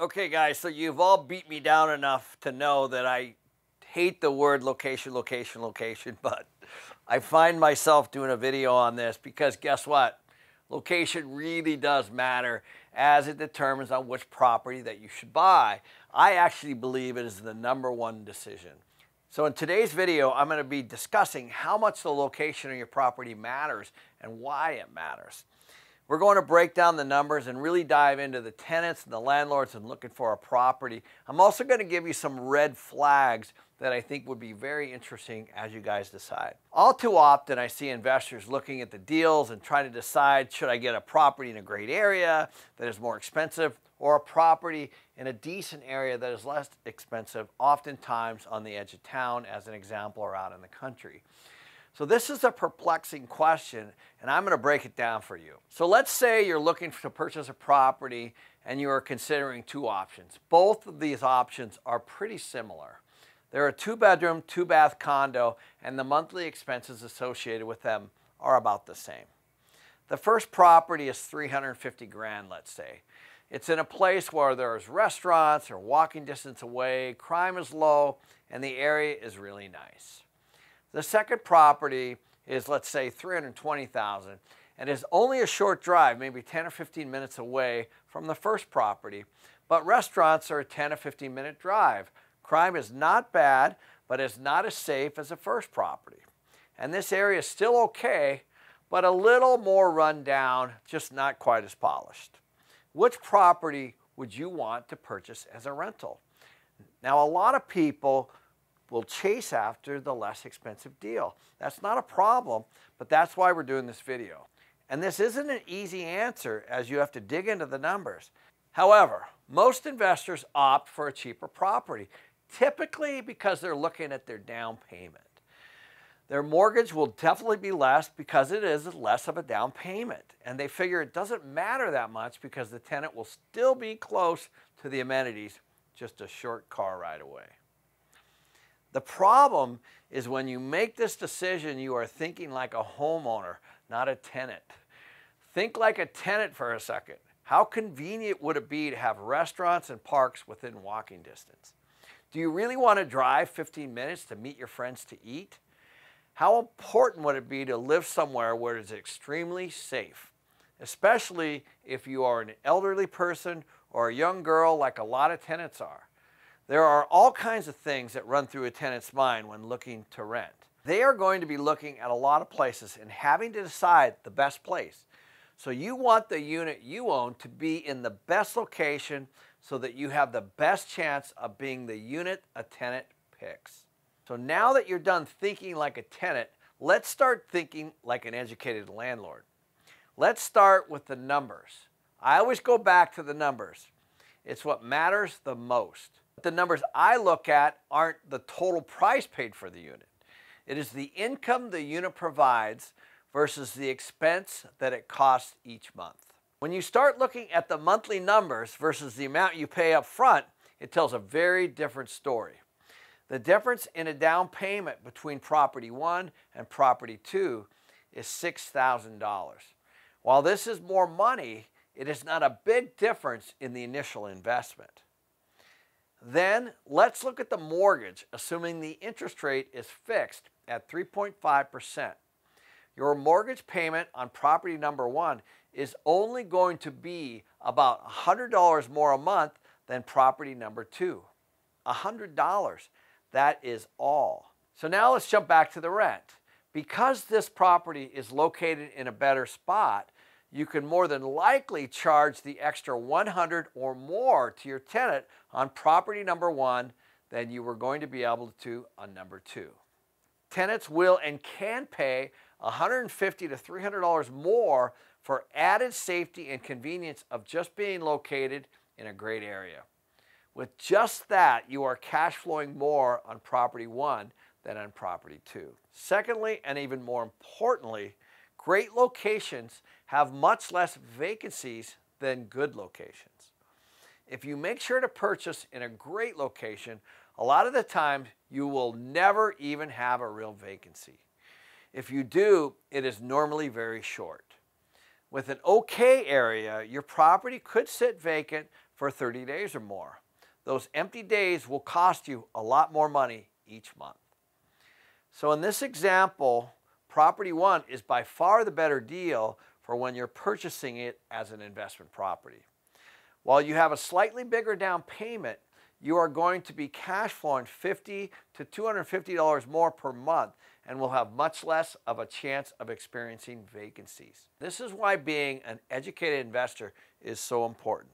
Okay, guys, so you've all beat me down enough to know that I hate the word location, location, location, but I find myself doing a video on this because guess what? Location really does matter as it determines on which property that you should buy. I actually believe it is the number one decision. So in today's video, I'm gonna be discussing how much the location of your property matters and why it matters. We're going to break down the numbers and really dive into the tenants and the landlords and looking for a property. I'm also going to give you some red flags that I think would be very interesting as you guys decide. All too often I see investors looking at the deals and trying to decide should I get a property in a great area that is more expensive or a property in a decent area that is less expensive, oftentimes on the edge of town as an example or out in the country. So this is a perplexing question, and I'm going to break it down for you. So let's say you're looking to purchase a property and you are considering two options. Both of these options are pretty similar. They're a two-bedroom, two-bath condo, and the monthly expenses associated with them are about the same. The first property is 350 grand, let's say. It's in a place where there's restaurants or walking distance away, crime is low, and the area is really nice. The second property is let's say 320,000 and is only a short drive, maybe 10 or 15 minutes away from the first property. But restaurants are a 10 or 15 minute drive. Crime is not bad, but it's not as safe as the first property. And this area is still okay, but a little more run down, just not quite as polished. Which property would you want to purchase as a rental? Now, a lot of people will chase after the less expensive deal. That's not a problem, but that's why we're doing this video. And this isn't an easy answer as you have to dig into the numbers. However, most investors opt for a cheaper property, typically because they're looking at their down payment. Their mortgage will definitely be less because it is less of a down payment. And they figure it doesn't matter that much because the tenant will still be close to the amenities, just a short car ride away. The problem is when you make this decision, you are thinking like a homeowner, not a tenant. Think like a tenant for a second. How convenient would it be to have restaurants and parks within walking distance? Do you really want to drive 15 minutes to meet your friends to eat? How important would it be to live somewhere where it is extremely safe, especially if you are an elderly person or a young girl like a lot of tenants are? There are all kinds of things that run through a tenant's mind when looking to rent. They are going to be looking at a lot of places and having to decide the best place. So you want the unit you own to be in the best location so that you have the best chance of being the unit a tenant picks. So now that you're done thinking like a tenant, let's start thinking like an educated landlord. Let's start with the numbers. I always go back to the numbers. It's what matters the most. The numbers I look at aren't the total price paid for the unit. It is the income the unit provides versus the expense that it costs each month. When you start looking at the monthly numbers versus the amount you pay up front, it tells a very different story. The difference in a down payment between property one and property two is $6,000. While this is more money, it is not a big difference in the initial investment. Then let's look at the mortgage, assuming the interest rate is fixed at 3.5%. Your mortgage payment on property number one is only going to be about $100 more a month than property number two. $100. That is all. So now let's jump back to the rent. Because this property is located in a better spot, you can more than likely charge the extra 100 or more to your tenant on property number one than you were going to be able to on number two. Tenants will and can pay 150 to $300 more for added safety and convenience of just being located in a great area. With just that, you are cash flowing more on property one than on property two. Secondly, and even more importantly, great locations have much less vacancies than good locations. If you make sure to purchase in a great location, a lot of the time you will never even have a real vacancy. If you do, it is normally very short. With an okay area, your property could sit vacant for 30 days or more. Those empty days will cost you a lot more money each month. So in this example, property one is by far the better deal for when you're purchasing it as an investment property. While you have a slightly bigger down payment, you are going to be cash flowing $50 to $250 more per month and will have much less of a chance of experiencing vacancies. This is why being an educated investor is so important.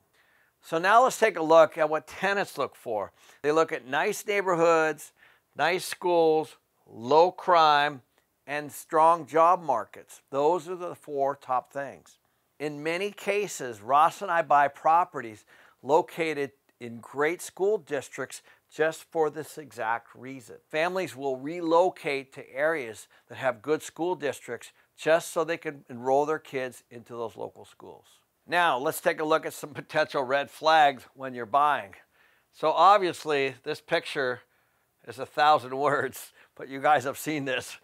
So now let's take a look at what tenants look for. They look at nice neighborhoods, nice schools, low crime, and strong job markets. Those are the four top things. In many cases, Ross and I buy properties located in great school districts just for this exact reason. Families will relocate to areas that have good school districts just so they can enroll their kids into those local schools. Now, let's take a look at some potential red flags when you're buying. So obviously, this picture is a thousand words, but you guys have seen this.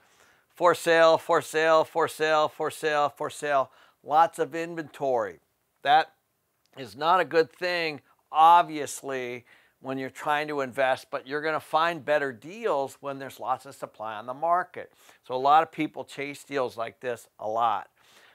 For sale, for sale, for sale, for sale, for sale. Lots of inventory. That is not a good thing, obviously, when you're trying to invest, but you're going to find better deals when there's lots of supply on the market. So a lot of people chase deals like this a lot.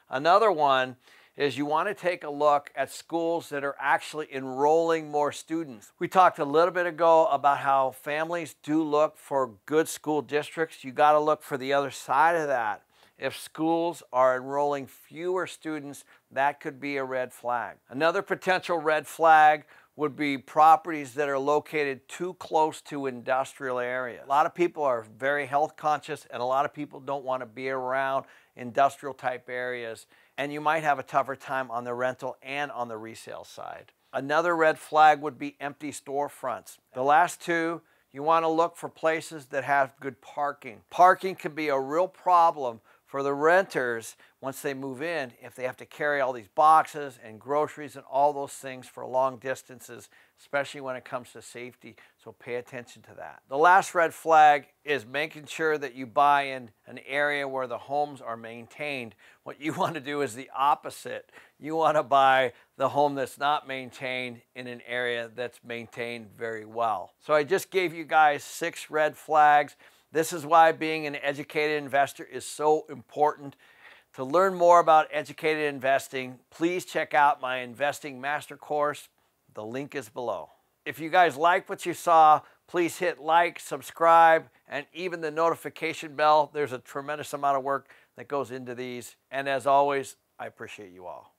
Another one is you want to take a look at schools that are actually enrolling more students. We talked a little bit ago about how families do look for good school districts. You got to look for the other side of that. If schools are enrolling fewer students, that could be a red flag. Another potential red flag would be properties that are located too close to industrial areas. A lot of people are very health conscious and a lot of people don't want to be around industrial type areas and you might have a tougher time on the rental and on the resale side. Another red flag would be empty storefronts. The last two, you want to look for places that have good parking. Parking can be a real problem for the renters once they move in if they have to carry all these boxes and groceries and all those things for long distances, especially when it comes to safety. So pay attention to that. The last red flag is making sure that you buy in an area where the homes are maintained. What you want to do is the opposite. You want to buy the home that's not maintained in an area that's maintained very well. So I just gave you guys six red flags. This is why being an educated investor is so important. To learn more about educated investing, please check out my Investing Master Course. The link is below. If you guys like what you saw, please hit like, subscribe, and even the notification bell. There's a tremendous amount of work that goes into these. And as always, I appreciate you all.